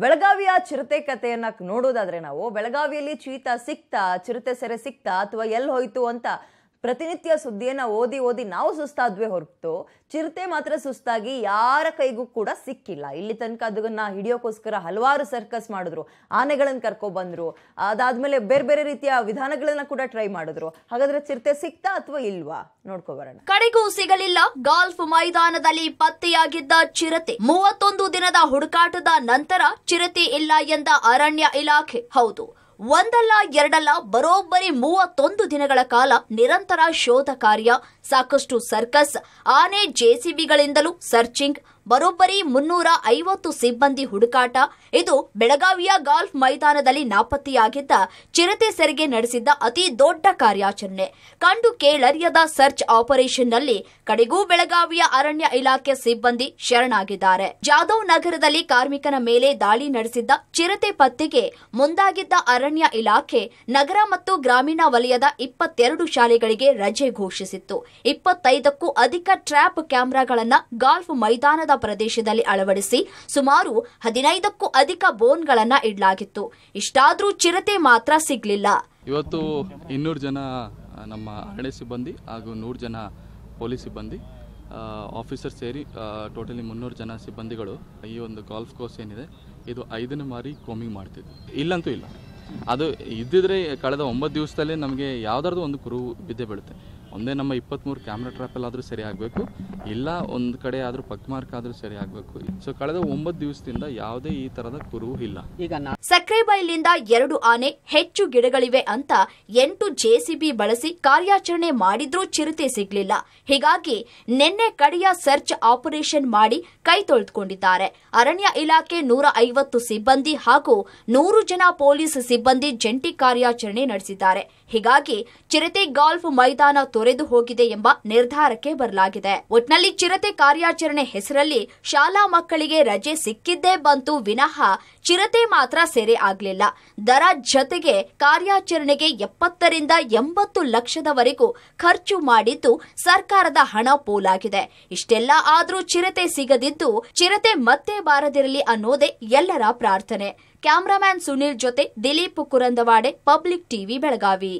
ಬೆಳಗಾವಿಯ ಚಿರತೆ ಕಥೆಯನ್ನ ನೋಡೋದಾದ್ರೆ ನಾವು ಬೆಳಗಾವಿಯಲ್ಲಿ ಚೀತಾ ಸಿಕ್ತಾ ಚಿರತೆ ಸೆರೆ ಸಿಕ್ತಾ ಅಥವಾ ಎಲ್ಲಿ ಹೋಯ್ತು ಅಂತ ಪ್ರತಿನಿತ್ಯ ಸುದ್ದಿಯನ್ನು ಓದಿ ಓದಿ ನಾವು ಸುಸ್ತಾದ್ವೇ ಹೊರತು ಚಿರತೆ ಮಾತ್ರ ಸುಸ್ತಾಗಿ ಯಾರ ಕೈಗೂ ಕೂಡ ಸಿಕ್ಕಿಲ್ಲ ಇಲ್ಲಿ ತನಕ ಅದನ್ನ ಹಿಡಿಯೋಕ್ಕೋಸ್ಕರ ಹಲವಾರು ಸರ್ಕಸ್ ಮಾಡಿದ್ರು ಆನೆಗಳನ್ನು ಕರ್ಕೊಬಂದರು ಅದಾದಮೇಲೆ ಬೇರೆ ಬೇರೆ ರೀತಿಯ ವಿಧಾನಗಳನ್ನ ಕೂಡ ಟ್ರೈ ಮಾಡಿದ್ರು ಹಾಗಾದ್ರೆ ಚಿರತೆ ಸಿಕ್ತಾ ಅಥವಾ ಇಲ್ವಾ ಬರೋಣ ಕಡೆಗೂ ಸಿಗಲಿಲ್ಲ ಗಾಲ್ಫ್ ಮೈದಾನದಲ್ಲಿ ಪತ್ತೆಯಾಗಿದ್ದ ಚಿರತೆ ಮೂವತ್ತೊಂದು ದಿನದ ಹುಡುಕಾಟದ ನಂತರ ಚಿರತೆ ಇಲ್ಲ ಎಂದ ಅರಣ್ಯ ಇಲಾಖೆ ಹೌದು ಒಂದಲ್ಲ ಎರಡಲ್ಲ ಬರೋಬ್ಬರಿ ಮೂವತ್ತೊಂದು ದಿನಗಳ ಕಾಲ ನಿರಂತರ ಶೋಧ ಕಾರ್ಯ ಸಾಕಷ್ಟು ಸರ್ಕಸ್ ಆನೆ ಜೆಸಿಬಿಗಳಿಂದಲೂ ಸರ್ಚಿಂಗ್ ಬರೋಬ್ಬರಿ ಮುನ್ನೂರ ಐವತ್ತು ಸಿಬ್ಬಂದಿ ಹುಡುಕಾಟ ಇದು ಬೆಳಗಾವಿಯ ಗಾಲ್ಫ್ ಮೈದಾನದಲ್ಲಿ ನಾಪತ್ತೆಯಾಗಿದ್ದ ಚಿರತೆ ಸೆರೆಗೆ ನಡೆಸಿದ್ದ ಅತಿ ದೊಡ್ಡ ಕಾರ್ಯಾಚರಣೆ ಕಂಡು ಕೇಳರಿಯದ ಸರ್ಚ್ ಆಪರೇಷನ್ನಲ್ಲಿ ಕಡೆಗೂ ಬೆಳಗಾವಿಯ ಅರಣ್ಯ ಇಲಾಖೆ ಸಿಬ್ಬಂದಿ ಶರಣಾಗಿದ್ದಾರೆ ಜಾಧವ್ ನಗರದಲ್ಲಿ ಕಾರ್ಮಿಕನ ಮೇಲೆ ದಾಳಿ ನಡೆಸಿದ್ದ ಚಿರತೆ ಪತ್ತೆಗೆ ಮುಂದಾಗಿದ್ದ ಅರಣ್ಯ ಇಲಾಖೆ ನಗರ ಮತ್ತು ಗ್ರಾಮೀಣ ವಲಯದ ಇಪ್ಪತ್ತೆರಡು ಶಾಲೆಗಳಿಗೆ ರಜೆ ಘೋಷಿಸಿತ್ತು ಇಪ್ಪತ್ತೈದಕ್ಕೂ ಅಧಿಕ ಟ್ರ್ಯಾಪ್ ಕ್ಯಾಮೆರಾಗಳನ್ನು ಗಾಲ್ಫ್ ಮೈದಾನದ ಪ್ರದೇಶದಲ್ಲಿ ಅಳವಡಿಸಿ ಸುಮಾರು ಹದಿನೈದಕ್ಕೂ ಅಧಿಕ ಬೋನ್ಗಳನ್ನು ಇಡಲಾಗಿತ್ತು ಇಷ್ಟಾದರೂ ಚಿರತೆ ಮಾತ್ರ ಸಿಗಲಿಲ್ಲ ಇವತ್ತು ಇನ್ನೂರು ಜನ ನಮ್ಮ ಅರಣ್ಯ ಸಿಬ್ಬಂದಿ ಹಾಗೂ ನೂರು ಜನ ಪೊಲೀಸ್ ಸಿಬ್ಬಂದಿ ಆಫೀಸರ್ ಸೇರಿ ಟೋಟಲಿ ಮುನ್ನೂರು ಜನ ಸಿಬ್ಬಂದಿಗಳು ಈ ಒಂದು ಗಾಲ್ಫ್ ಕೋರ್ಸ್ ಏನಿದೆ ಇದು ಐದನೇ ಮಾರಿ ಕೋಮಿಂಗ್ ಮಾಡ್ತಿದ್ವಿ ಇಲ್ಲಂತೂ ಇಲ್ಲ ಅದು ಇದ್ದಿದ್ರೆ ಕಳೆದ ಒಂಬತ್ತು ದಿವಸದಲ್ಲಿ ನಮಗೆ ಯಾವುದಾದ್ರೂ ಒಂದು ಕುರು ಬಿದ್ದೆ ಬೀಳುತ್ತೆ ಒಂದೇ ನಮ್ಮ ಇಪ್ಪತ್ತ್ಮೂರು ಕ್ಯಾಮ್ರಾ ಟ್ರ್ಯಾಪಲ್ಲಾದರೂ ಸರಿ ಆಗಬೇಕು ಇಲ್ಲ ಒಂದು ಕಡೆ ಆದರೂ ಪಕ್ ಮಾರ್ಕ್ ಆದರೂ ಸರಿ ಆಗಬೇಕು ಸೊ ಕಳೆದ ಒಂಬತ್ತು ದಿವಸದಿಂದ ಯಾವುದೇ ಈ ತರದ ಕುರುವು ಇಲ್ಲ ಈಗ ಸಕ್ಕರೆ ಬೈಲಿಂದ ಎರಡು ಆನೆ ಹೆಚ್ಚು ಗಿಡಗಳಿವೆ ಅಂತ ಎಂಟು ಜೆಸಿಬಿ ಬಳಸಿ ಕಾರ್ಯಾಚರಣೆ ಮಾಡಿದ್ರೂ ಚಿರತೆ ಸಿಗಲಿಲ್ಲ ಹೀಗಾಗಿ ನಿನ್ನೆ ಕಡೆಯ ಸರ್ಚ್ ಆಪರೇಷನ್ ಮಾಡಿ ಕೈ ತೊಳೆದುಕೊಂಡಿದ್ದಾರೆ ಅರಣ್ಯ ಇಲಾಖೆ ನೂರ ಐವತ್ತು ಸಿಬ್ಬಂದಿ ಹಾಗೂ ನೂರು ಜನ ಪೊಲೀಸ್ ಸಿಬ್ಬಂದಿ ಜಂಟಿ ಕಾರ್ಯಾಚರಣೆ ನಡೆಸಿದ್ದಾರೆ ಹೀಗಾಗಿ ಚಿರತೆ ಗಾಲ್ಫ್ ಮೈದಾನ ತೊರೆ ಮುರಿದು ಹೋಗಿದೆ ಎಂಬ ನಿರ್ಧಾರಕ್ಕೆ ಬರಲಾಗಿದೆ ಒಟ್ನಲ್ಲಿ ಚಿರತೆ ಕಾರ್ಯಾಚರಣೆ ಹೆಸರಲ್ಲಿ ಶಾಲಾ ಮಕ್ಕಳಿಗೆ ರಜೆ ಸಿಕ್ಕಿದ್ದೇ ಬಂತು ವಿನಃ ಚಿರತೆ ಮಾತ್ರ ಸೆರೆ ಆಗ್ಲಿಲ್ಲ ದರ ಜತೆಗೆ ಕಾರ್ಯಾಚರಣೆಗೆ ಎಪ್ಪತ್ತರಿಂದ ಎಂಬತ್ತು ಲಕ್ಷದವರೆಗೂ ಖರ್ಚು ಮಾಡಿದ್ದು ಸರ್ಕಾರದ ಹಣ ಪೋಲಾಗಿದೆ ಇಷ್ಟೆಲ್ಲ ಆದರೂ ಚಿರತೆ ಸಿಗದಿದ್ದು ಚಿರತೆ ಮತ್ತೆ ಬಾರದಿರಲಿ ಅನ್ನೋದೇ ಎಲ್ಲರ ಪ್ರಾರ್ಥನೆ ಕ್ಯಾಮರಾಮ್ಯಾನ್ ಸುನೀಲ್ ಜೊತೆ ದಿಲೀಪ್ ಕುರಂದವಾಡೆ ಪಬ್ಲಿಕ್ ಟಿವಿ ಬೆಳಗಾವಿ